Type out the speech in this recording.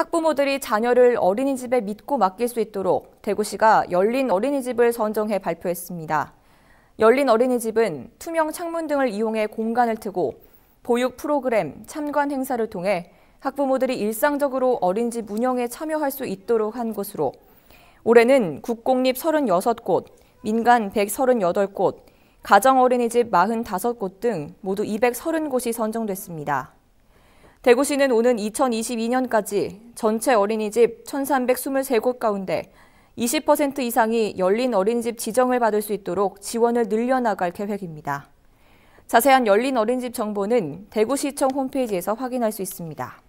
학부모들이 자녀를 어린이집에 믿고 맡길 수 있도록 대구시가 열린 어린이집을 선정해 발표했습니다. 열린 어린이집은 투명 창문 등을 이용해 공간을 트고 보육 프로그램, 참관 행사를 통해 학부모들이 일상적으로 어린이집 운영에 참여할 수 있도록 한 곳으로 올해는 국공립 36곳, 민간 138곳, 가정어린이집 45곳 등 모두 230곳이 선정됐습니다. 대구시는 오는 2022년까지 전체 어린이집 1,323곳 가운데 20% 이상이 열린 어린이집 지정을 받을 수 있도록 지원을 늘려나갈 계획입니다. 자세한 열린 어린이집 정보는 대구시청 홈페이지에서 확인할 수 있습니다.